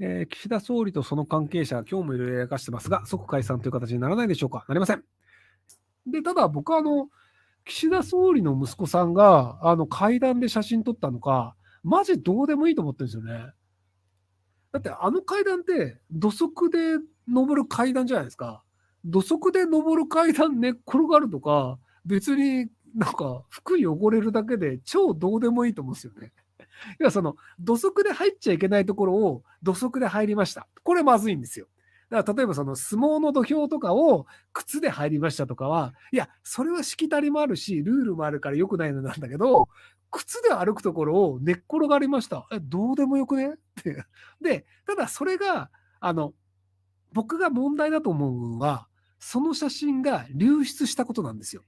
えー、岸田総理とその関係者、今日もいろいろやらかしてますが、即解散という形にならないでしょうか。なりません。で、ただ僕はあの、岸田総理の息子さんが、あの、階段で写真撮ったのか、マジどうでもいいと思ってるんですよね。だってあの階段って、土足で登る階段じゃないですか。土足で登る階段寝っ転がるとか、別になんか服汚れるだけで超どうでもいいと思うんですよね。要はその、土足で入っちゃいけないところを土足で入りました。これまずいんですよ。だから例えばその相撲の土俵とかを靴で入りましたとかは、いや、それはしきたりもあるし、ルールもあるから良くないのなんだけど、靴で歩くところを寝っ転がりました。え、どうでもよくねって。で、ただそれが、あの、僕が問題だと思うのは、その写真が流出したことなんですよ。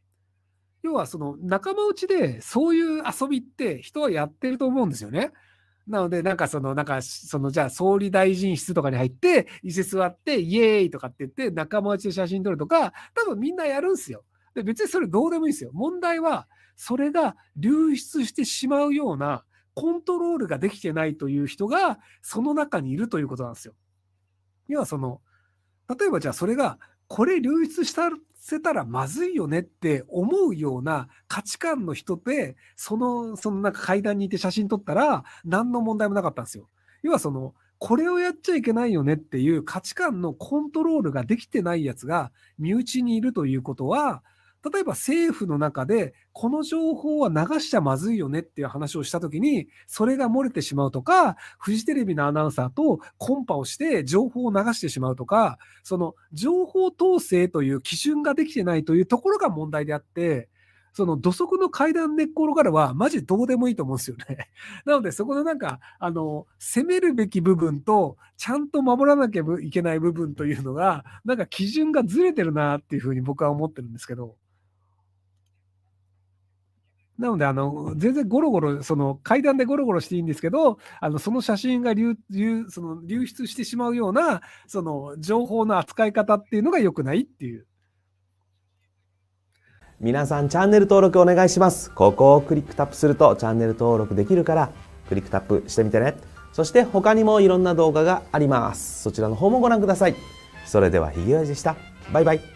要はその仲間内でそういう遊びって人はやってると思うんですよね。なので、なんかその、なんか、その、じゃあ、総理大臣室とかに入って、椅子座って、イエーイとかって言って、仲間内で写真撮るとか、多分みんなやるんですよ。で、別にそれどうでもいいんですよ。問題は、それが流出してしまうような、コントロールができてないという人が、その中にいるということなんですよ。要はその、例えばじゃあそれが、これ流出したせたらまずいよねって思うような価値観の人で、その、そのなんか階段にいて写真撮ったら、何の問題もなかったんですよ。要はその、これをやっちゃいけないよねっていう価値観のコントロールができてないやつが身内にいるということは、例えば政府の中で、この情報は流しちゃまずいよねっていう話をしたときに、それが漏れてしまうとか、フジテレビのアナウンサーとコンパをして情報を流してしまうとか、その情報統制という基準ができてないというところが問題であって、その土足の階段根っ転がるは、マジどうでもいいと思うんですよね。なので、そこのなんか、あの、攻めるべき部分と、ちゃんと守らなきゃいけない部分というのが、なんか基準がずれてるなっていうふうに僕は思ってるんですけど。なので、あの、全然ゴロゴロ、その階段でゴロゴロしていいんですけど、あの、その写真が流流その流出してしまうような、その情報の扱い方っていうのが良くないっていう。皆さんチャンネル登録お願いします。ここをクリックタップするとチャンネル登録できるから、クリックタップしてみてね。そして他にもいろんな動画があります。そちらの方もご覧ください。それでは、ひげおやじでした。バイバイ。